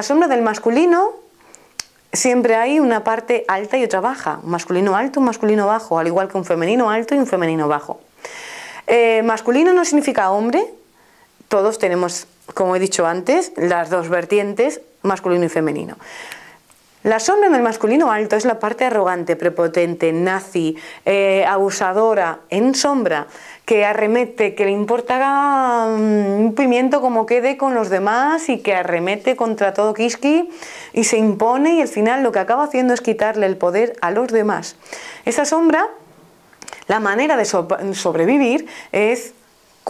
la sombra del masculino siempre hay una parte alta y otra baja, un masculino alto, un masculino bajo, al igual que un femenino alto y un femenino bajo. Eh, masculino no significa hombre, todos tenemos, como he dicho antes, las dos vertientes, masculino y femenino. La sombra en el masculino alto es la parte arrogante, prepotente, nazi, eh, abusadora, en sombra, que arremete, que le importa mm, un pimiento como quede con los demás y que arremete contra todo Kiski y se impone y al final lo que acaba haciendo es quitarle el poder a los demás. Esa sombra, la manera de sobrevivir es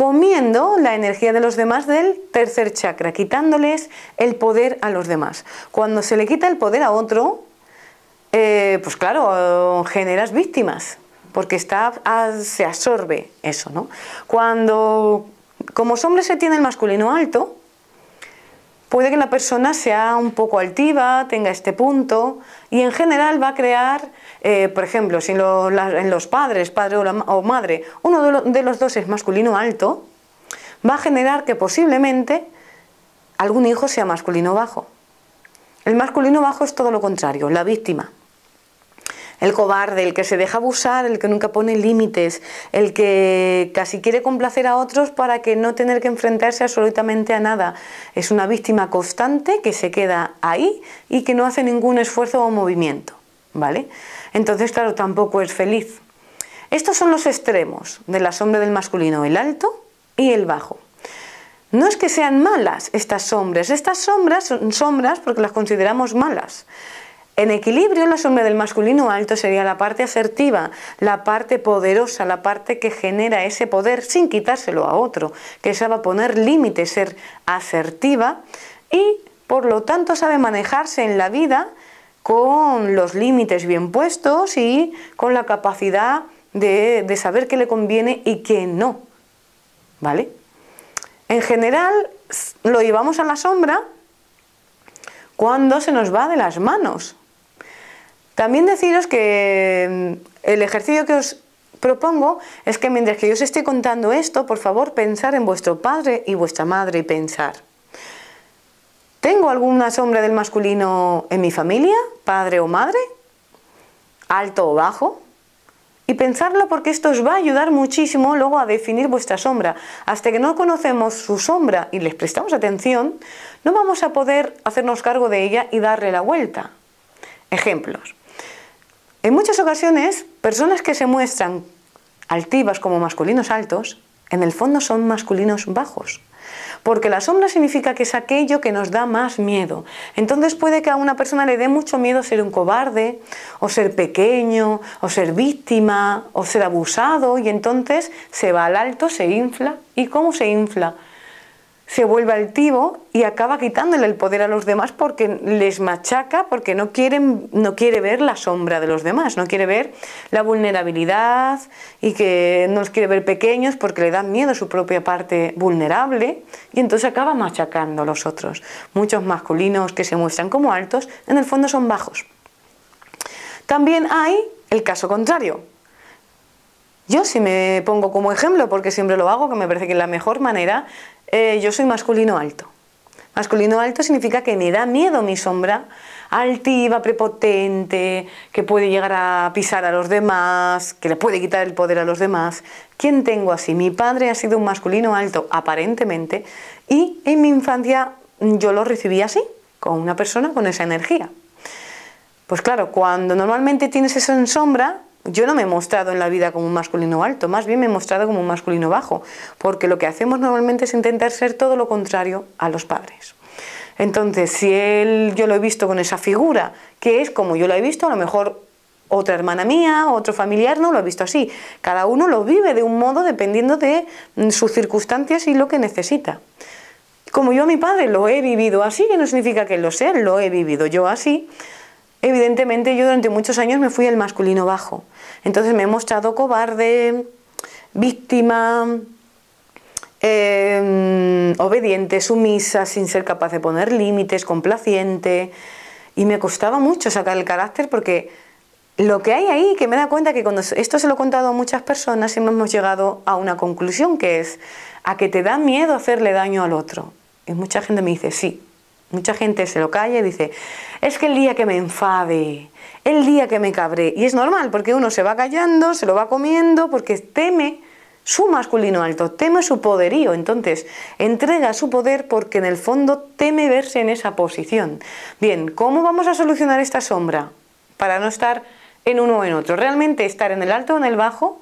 comiendo la energía de los demás del tercer chakra, quitándoles el poder a los demás. Cuando se le quita el poder a otro, eh, pues claro, generas víctimas, porque ah, se absorbe eso, ¿no? Cuando como hombres se tiene el masculino alto, Puede que la persona sea un poco altiva, tenga este punto y en general va a crear, eh, por ejemplo, si en los padres, padre o, madre, uno de, de los dos es masculino alto, va a generar que posiblemente algún hijo sea masculino bajo. El masculino bajo es todo lo contrario, la víctima el cobarde, el que se deja abusar, el que nunca pone límites, el que casi quiere complacer a otros para que no tener que enfrentarse absolutamente a nada. Es una víctima constante que se queda ahí y que no hace ningún esfuerzo o movimiento, ¿vale? Entonces, claro, tampoco es feliz. Estos son los extremos de la sombra del masculino, el alto y el bajo. No es que sean malas estas sombras, estas sombras son sombras porque las consideramos malas. En equilibrio, la sombra del masculino alto sería la parte asertiva, la parte poderosa, la parte que genera ese poder sin quitárselo a otro, que sabe poner límites, ser asertiva y por lo tanto sabe manejarse en la vida con los límites bien puestos y con la capacidad de, saber qué le conviene y qué no. ¿Vale? En general, lo llevamos a la sombra cuando se nos va de las manos, también deciros que mm, el ejercicio que os propongo es que mientras que yo os esté contando esto, por favor, pensar en vuestro padre y vuestra madre y pensar. ¿Tengo alguna sombra del masculino en mi familia, padre o madre? ¿Alto o bajo? Y pensarlo porque esto os va a ayudar muchísimo luego a definir vuestra sombra. Hasta que no conocemos su sombra y les prestamos atención, no vamos a poder hacernos cargo de ella y darle la vuelta. Ejemplos. En muchas ocasiones, personas que se muestran altivas como masculinos altos, en el fondo son masculinos bajos. Porque la sombra significa que es aquello que nos da más miedo. Entonces puede que a una persona le dé mucho miedo ser un cobarde, o ser pequeño, o ser víctima, o ser abusado, y entonces se va al alto, se infla. ¿Y cómo se infla? se vuelve altivo y acaba quitándole el poder a los demás porque les machaca, porque no, quieren, no quiere ver la sombra de los demás, no quiere ver la vulnerabilidad y que no los quiere ver pequeños porque le da miedo a su propia parte vulnerable y entonces acaba machacando a los otros. Muchos masculinos que se muestran como altos en el fondo son bajos. También hay el caso contrario, yo si me pongo como ejemplo, porque siempre lo hago, que me parece que es la mejor manera, eh, yo soy masculino alto. Masculino alto significa que me da miedo mi sombra, altiva, prepotente, que puede llegar a pisar a los demás, que le puede quitar el poder a los demás. ¿Quién tengo así? Mi padre ha sido un masculino alto, aparentemente, y en mi infancia yo lo recibí así, con una persona con esa energía. Pues claro, cuando normalmente tienes eso en sombra, yo no me he mostrado en la vida como un masculino alto, más bien me he mostrado como un masculino bajo, porque lo que hacemos normalmente es intentar ser todo lo contrario a los padres. Entonces, si yo lo he visto con esa figura, que es como yo lo he visto, a lo mejor otra hermana mía, otro familiar no lo ha visto así. Cada uno lo vive de un modo dependiendo de mm, sus circunstancias y lo que necesita. Como yo a mi padre lo he vivido así, que no significa que lo sea, lo he vivido yo así, evidentemente yo durante muchos años me fui el masculino bajo. Entonces me he mostrado cobarde, víctima, em, obediente, sumisa, sin ser capaz de poner límites, complaciente. Y me costaba mucho sacar el carácter porque lo que hay ahí, que me da cuenta que cuando esto se lo he contado a muchas personas, hemos llegado a una conclusión que es a que te da miedo hacerle daño al otro. Y mucha gente me dice, sí, Mucha gente se lo calla y dice, es que el día que me enfade, el día que me cabré. Y es normal, porque uno se va callando, se lo va comiendo, porque teme su masculino alto, teme su poderío, entonces entrega su poder porque en el fondo teme verse en esa posición. Bien, ¿cómo vamos a solucionar esta sombra para no estar en uno o en otro? ¿Realmente estar en el alto o en el bajo?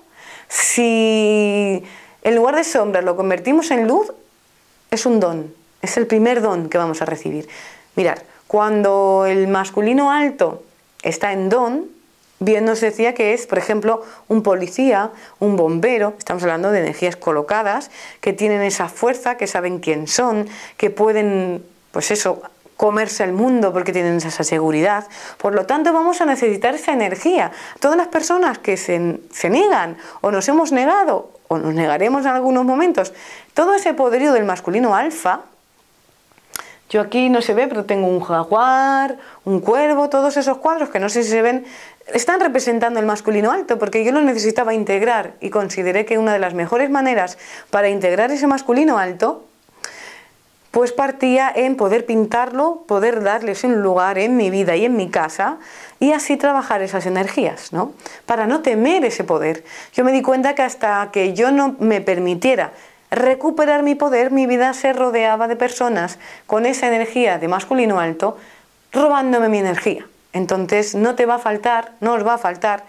Si en lugar de sombra lo convertimos en luz, es un don. Es el primer don que vamos a recibir. Mirar, cuando el masculino alto está en don, bien nos decía que es, por ejemplo, un policía, un bombero, estamos hablando de energías colocadas, que tienen esa fuerza, que saben quién son, que pueden, pues eso, comerse el mundo porque tienen esa seguridad. Por lo tanto, vamos a necesitar esa energía. Todas las personas que se, se niegan o nos hemos negado o nos negaremos en algunos momentos, todo ese poderío del masculino alfa, yo aquí no se ve, pero tengo un jaguar, un cuervo, todos esos cuadros que no sé si se ven, están representando el masculino alto, porque yo lo necesitaba integrar y consideré que una de las mejores maneras para integrar ese masculino alto, pues partía en poder pintarlo, poder darles un lugar en mi vida y en mi casa y así trabajar esas energías, ¿no? Para no temer ese poder. Yo me di cuenta que hasta que yo no me permitiera recuperar mi poder, mi vida se rodeaba de personas con esa energía de masculino alto, robándome mi energía. Entonces no te va a faltar, no os va a faltar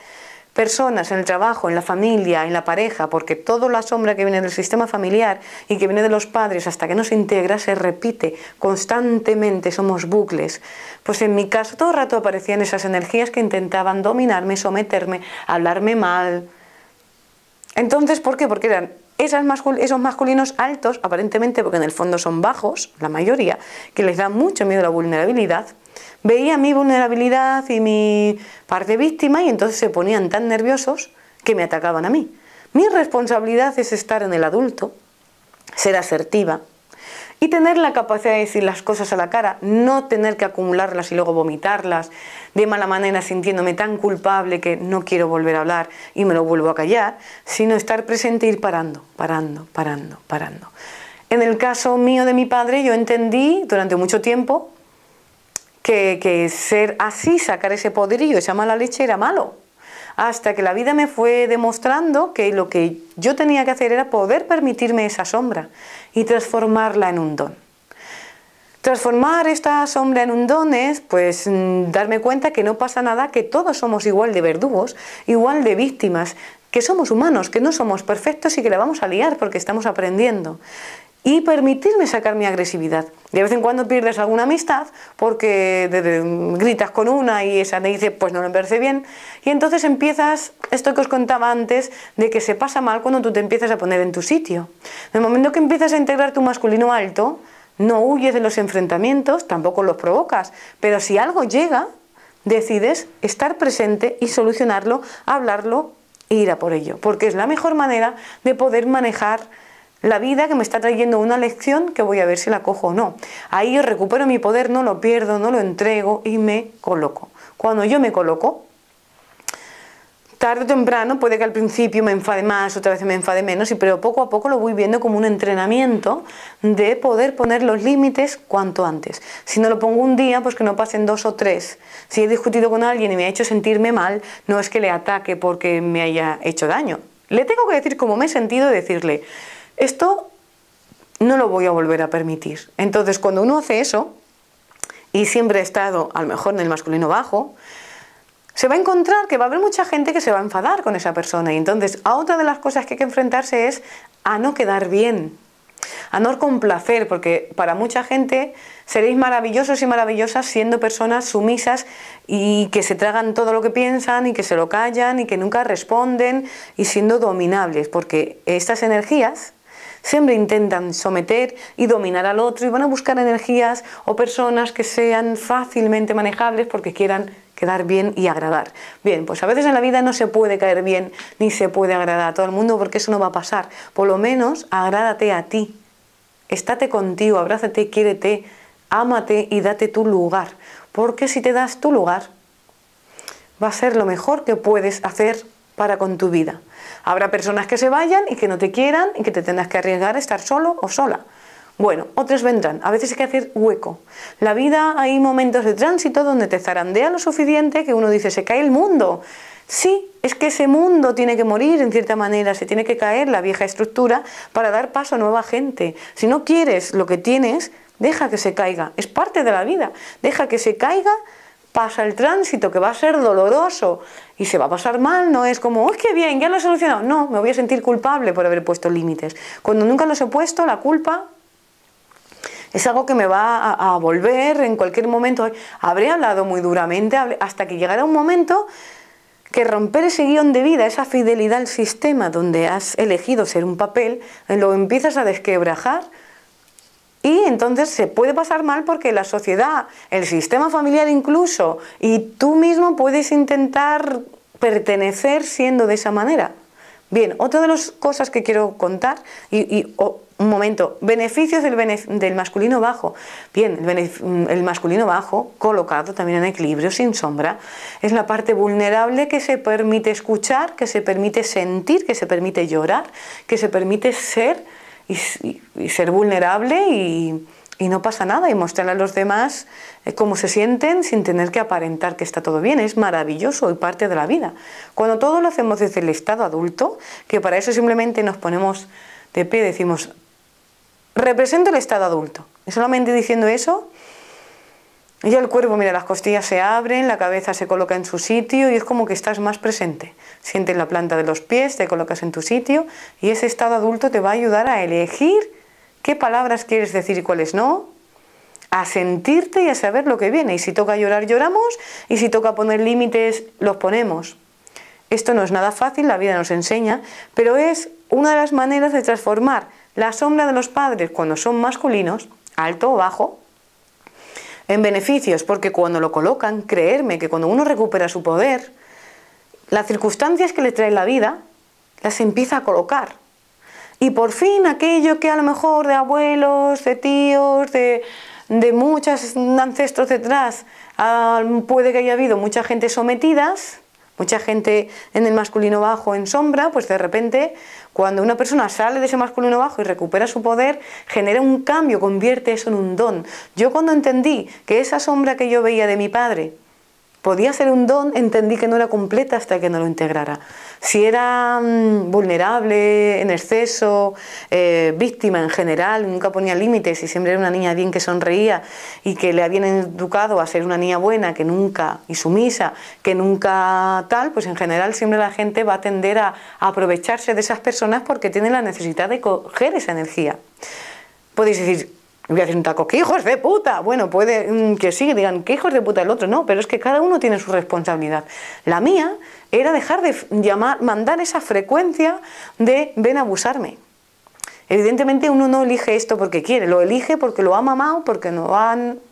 personas en el trabajo, en la familia, en la pareja, porque toda la sombra que viene del sistema familiar y que viene de los padres hasta que nos integra se repite constantemente, somos bucles. Pues en mi caso todo rato aparecían esas energías que intentaban dominarme, someterme, hablarme mal. Entonces, ¿por qué? Porque eran esos masculinos altos, aparentemente porque en el fondo son bajos, la mayoría, que les da mucho miedo la vulnerabilidad, veía mi vulnerabilidad y mi parte víctima y entonces se ponían tan nerviosos que me atacaban a mí. Mi responsabilidad es estar en el adulto, ser asertiva, y tener la capacidad de decir las cosas a la cara, no tener que acumularlas y luego vomitarlas de mala manera sintiéndome tan culpable que no quiero volver a hablar y me lo vuelvo a callar, sino estar presente e ir parando, parando, parando, parando. En el caso mío de mi padre, yo entendí durante mucho tiempo que, ser así, sacar ese podrillo, esa mala leche era malo hasta que la vida me fue demostrando que lo que yo tenía que hacer era poder permitirme esa sombra y transformarla en un don. Transformar esta sombra en un don es, pues, mm, darme cuenta que no pasa nada, que todos somos igual de verdugos, igual de víctimas, que somos humanos, que no somos perfectos y que la vamos a liar porque estamos aprendiendo y permitirme sacar mi agresividad. De vez en cuando pierdes alguna amistad porque gritas con una y esa te dice, pues no me parece bien. Y entonces empiezas, esto que os contaba antes, de que se pasa mal cuando tú te empiezas a poner en tu sitio. En momento que empiezas a integrar tu masculino alto, no huyes de los enfrentamientos, tampoco los provocas, pero si algo llega, decides estar presente y solucionarlo, hablarlo e ir a por ello, porque es la mejor manera de poder manejar la vida que me está trayendo una lección que voy a ver si la cojo o no. Ahí yo recupero mi poder, no lo pierdo, no lo entrego y me coloco. Cuando yo me coloco, tarde o temprano, puede que al principio me enfade más, otra vez me enfade menos, pero poco a poco lo voy viendo como un entrenamiento de poder poner los límites cuanto antes. Si no lo pongo un día, pues que no pasen dos o tres. Si he discutido con alguien y me ha hecho sentirme mal, no es que le ataque porque me haya hecho daño. Le tengo que decir cómo me he sentido y decirle, esto no lo voy a volver a permitir. Entonces, cuando uno hace eso, y siempre he estado a lo mejor en el masculino bajo, se va a encontrar que va a haber mucha gente que se va a enfadar con esa persona. Y entonces, a otra de las cosas que hay que enfrentarse es a no quedar bien, a no complacer, porque para mucha gente seréis maravillosos y maravillosas siendo personas sumisas y que se tragan todo lo que piensan y que se lo callan y que nunca responden y siendo dominables, porque estas energías Siempre intentan someter y dominar al otro y van a buscar energías o personas que sean fácilmente manejables porque quieran quedar bien y agradar. Bien, pues a veces en la vida no se puede caer bien ni se puede agradar a todo el mundo porque eso no va a pasar. Por lo menos agrádate a ti. Estate contigo, abrázate, quiérete, ámate y date tu lugar. Porque si te das tu lugar, va a ser lo mejor que puedes hacer para con tu vida. Habrá personas que se vayan y que no te quieran y que te tendrás que arriesgar a estar solo o sola. Bueno, otros vendrán. A veces hay que hacer hueco. La vida hay momentos de tránsito donde te zarandea lo suficiente que uno dice, se cae el mundo. Sí, es que ese mundo tiene que morir en cierta manera, se tiene que caer la vieja estructura para dar paso a nueva gente. Si no quieres lo que tienes, deja que se caiga. Es parte de la vida. Deja que se caiga pasa el tránsito, que va a ser doloroso y se va a pasar mal, no es como, ¡uy, qué bien, ya lo he solucionado! No, me voy a sentir culpable por haber puesto límites. Cuando nunca los he puesto, la culpa es algo que me va a, volver en cualquier momento. Habré hablado muy duramente hasta que llegará un momento que romper ese guión de vida, esa fidelidad al sistema donde has elegido ser un papel, lo empiezas a desquebrajar y entonces se puede pasar mal porque la sociedad, el sistema familiar incluso, y tú mismo puedes intentar pertenecer siendo de esa manera. Bien, otra de las cosas que quiero contar, y, un momento, beneficios del, del masculino bajo. Bien, el, masculino bajo, colocado también en equilibrio, sin sombra, es la parte vulnerable que se permite escuchar, que se permite sentir, que se permite llorar, que se permite ser y, ser vulnerable y, no pasa nada y mostrar a los demás eh, cómo se sienten sin tener que aparentar que está todo bien. Es maravilloso y parte de la vida. Cuando todo lo hacemos desde el estado adulto, que para eso simplemente nos ponemos de pie y decimos, represento el estado adulto. Y solamente diciendo eso y el cuerpo, mira, las costillas se abren, la cabeza se coloca en su sitio y es como que estás más presente. Sientes la planta de los pies, te colocas en tu sitio y ese estado adulto te va a ayudar a elegir qué palabras quieres decir y cuáles no, a sentirte y a saber lo que viene. Y si toca llorar, lloramos y si toca poner límites, los ponemos. Esto no es nada fácil, la vida nos enseña, pero es una de las maneras de transformar la sombra de los padres cuando son masculinos, alto o bajo, en beneficios, porque cuando lo colocan, creerme que cuando uno recupera su poder, las circunstancias que le trae la vida, las empieza a colocar. Y por fin aquello que a lo mejor de abuelos, de tíos, de, de muchos ancestros detrás, ah, puede que haya habido mucha gente sometidas, Mucha gente en el masculino bajo en sombra, pues de repente cuando una persona sale de ese masculino bajo y recupera su poder, genera un cambio, convierte eso en un don. Yo cuando entendí que esa sombra que yo veía de mi padre, podía ser un don, entendí que no era completa hasta que no lo integrara. Si era mm, vulnerable, en exceso, eh, víctima en general, nunca ponía límites y siempre era una niña bien que sonreía y que le habían educado a ser una niña buena, que nunca, y sumisa, que nunca tal, pues en general siempre la gente va a tender a, a aprovecharse de esas personas porque tienen la necesidad de coger esa energía. Podéis decir, voy a decir un taco, ¡qué hijos de puta! Bueno, puede mm, que sí, digan, ¡qué hijos de puta el otro! No, pero es que cada uno tiene su responsabilidad. La mía era dejar de llamar, mandar esa frecuencia de ven a abusarme. Evidentemente uno no elige esto porque quiere, lo elige porque lo ha mamado, porque no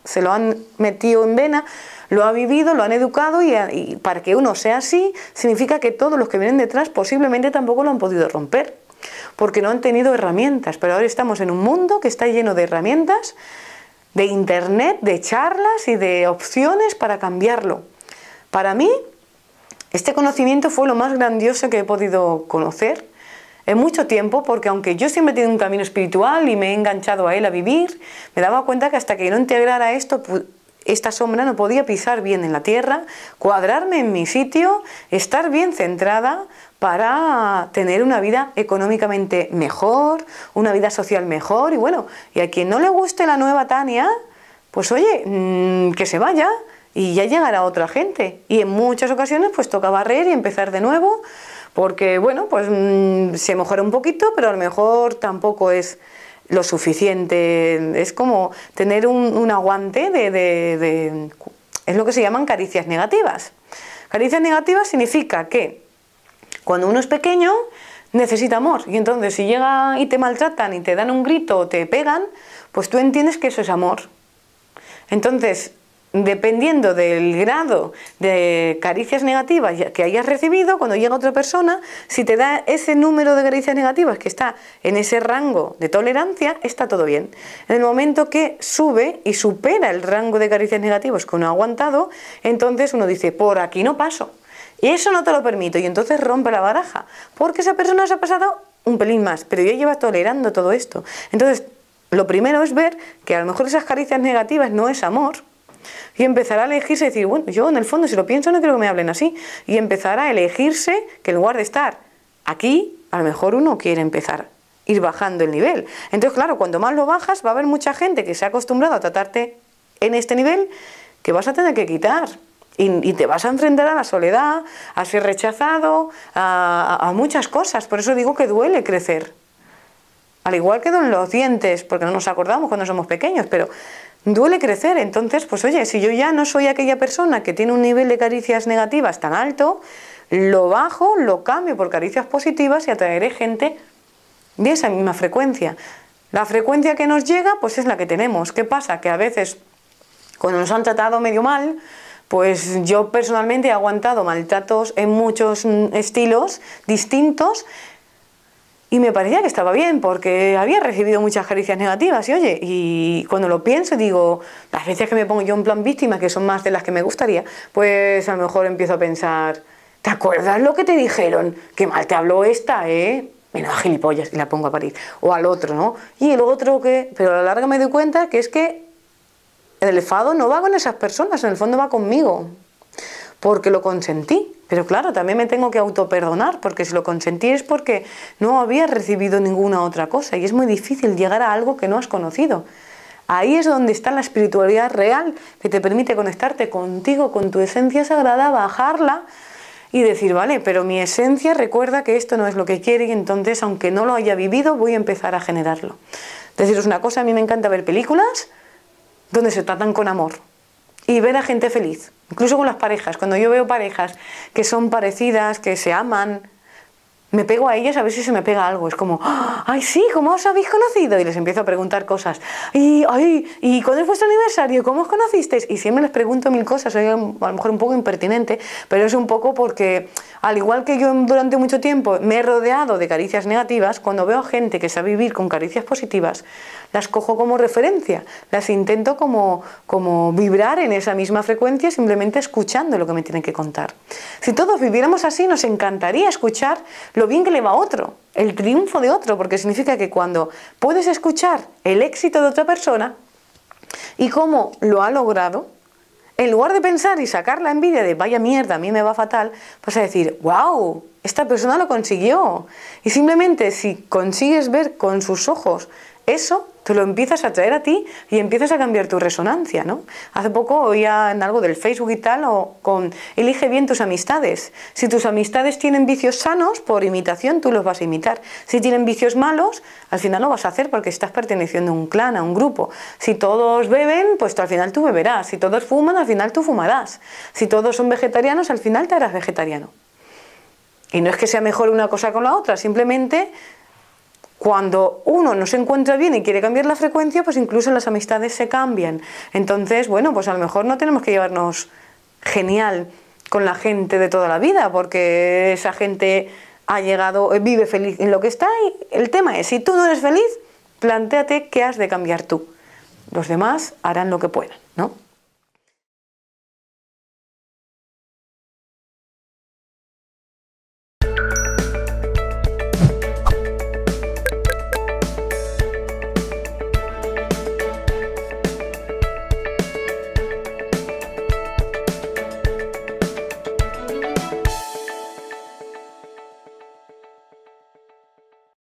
se lo han metido en vena, lo ha vivido, lo han educado y para que uno sea así significa que todos los que vienen detrás posiblemente tampoco lo han podido romper porque no han tenido herramientas, pero ahora estamos en un mundo que está lleno de herramientas, de internet, de charlas y de opciones para cambiarlo. Para mí, este conocimiento fue lo más grandioso que he podido conocer en mucho tiempo, porque aunque yo siempre he tenido un camino espiritual y me he enganchado a él a vivir, me daba cuenta que hasta que no integrara esto, esta sombra no podía pisar bien en la tierra, cuadrarme en mi sitio, estar bien centrada, para tener una vida económicamente mejor, una vida social mejor y bueno, y a quien no le guste la nueva Tania, pues oye, mm, que se vaya y ya llegará otra gente. Y en muchas ocasiones pues toca barrer y empezar de nuevo, porque bueno, pues mm, se mejora un poquito, pero a lo mejor tampoco es lo suficiente, es como tener un, aguante de, de, de... es lo que se llaman caricias negativas. Caricias negativas significa que cuando uno es pequeño, necesita amor. Y entonces si llega y te maltratan y te dan un grito o te pegan, pues tú entiendes que eso es amor. Entonces, dependiendo del grado de caricias negativas que hayas recibido, cuando llega otra persona, si te da ese número de caricias negativas que está en ese rango de tolerancia, está todo bien. En el momento que sube y supera el rango de caricias negativas que uno ha aguantado, entonces uno dice, por aquí no paso y Eso no te lo permito y entonces rompe la baraja, porque esa persona se ha pasado un pelín más, pero ya lleva tolerando todo esto. Entonces, lo primero es ver que a lo mejor esas caricias negativas no es amor, y empezará a elegirse y decir, bueno, yo en el fondo si lo pienso no creo que me hablen así. Y empezará a elegirse que en lugar de estar aquí, a lo mejor uno quiere empezar ir bajando el nivel. Entonces, claro, cuando más lo bajas va a haber mucha gente que se ha acostumbrado a tratarte en este nivel que vas a tener que quitar y, te vas a enfrentar a la soledad, a ser rechazado, a, muchas cosas. Por eso digo que duele crecer. Al igual que don los dientes, porque no nos acordamos cuando somos pequeños, pero duele crecer. Entonces, pues oye, si yo ya no soy aquella persona que tiene un nivel de caricias negativas tan alto, lo bajo, lo cambio por caricias positivas y atraeré gente de esa misma frecuencia. La frecuencia que nos llega, pues es la que tenemos. ¿Qué pasa? Que a veces, cuando nos han tratado medio mal, pues yo personalmente he aguantado maltratos en muchos mm, estilos distintos y me parecía que estaba bien porque había recibido muchas caricias negativas y oye, y cuando lo pienso digo, las veces que me pongo yo en plan víctima, que son más de las que me gustaría, pues a lo mejor empiezo a pensar, ¿te acuerdas lo que te dijeron? que mal te habló esta, ¿eh? menos gilipollas y la pongo a parir. O al otro, ¿no? Y el otro que, pero a la larga me doy cuenta que es que el enfado no va con esas personas, en el fondo va conmigo, porque lo consentí. Pero claro, también me tengo que autoperdonar, porque si lo consentí es porque no había recibido ninguna otra cosa y es muy difícil llegar a algo que no has conocido. Ahí es donde está la espiritualidad real que te permite conectarte contigo, con tu esencia sagrada, bajarla y decir, vale, pero mi esencia recuerda que esto no es lo que quiere y entonces, aunque no lo haya vivido, voy a empezar a generarlo. Deciros una cosa, a mí me encanta ver películas, donde se tratan con amor y ver a gente feliz, incluso con las parejas. Cuando yo veo parejas que son parecidas, que se aman, me pego a ellas a ver si se me pega algo. Es como, ah, ay, sí, ¿cómo os habéis conocido? Y les empiezo a preguntar cosas. Y, ay, ¿y cuándo es vuestro aniversario? ¿Cómo os conocisteis? Y siempre les pregunto mil cosas. Soy a lo mejor un poco impertinente, pero es un poco porque, al igual que yo durante mucho tiempo me he rodeado de caricias negativas, cuando veo gente que sabe vivir con caricias positivas, las cojo como referencia. Las intento como, como vibrar en esa misma frecuencia, simplemente escuchando lo que me tienen que contar. Si todos viviéramos así, nos encantaría escuchar lo bien que le va a otro, el triunfo de otro, porque significa que cuando puedes escuchar el éxito de otra persona y cómo lo ha logrado, en lugar de pensar y sacar la envidia de vaya mierda, a mí me va fatal, vas a decir, wow, esta persona lo consiguió. Y simplemente si consigues ver con sus ojos eso, Tú lo empiezas a traer a ti y empiezas a cambiar tu resonancia, ¿no? Hace poco oía en algo del Facebook y tal, o con elige bien tus amistades. Si tus amistades tienen vicios sanos, por imitación tú los vas a imitar. Si tienen vicios malos, al final lo vas a hacer porque estás perteneciendo a un clan, a un grupo. Si todos beben, pues al final tú beberás. Si todos fuman, al final tú fumarás. Si todos son vegetarianos, al final te harás vegetariano. Y no es que sea mejor una cosa con la otra, simplemente cuando uno no se encuentra bien y quiere cambiar la frecuencia, pues incluso las amistades se cambian. Entonces, bueno, pues a lo mejor no tenemos que llevarnos genial con la gente de toda la vida, porque esa gente ha llegado, eh, vive feliz en lo que está y el tema es, si tú no eres feliz, planteate qué has de cambiar tú. Los demás harán lo que puedan, ¿no?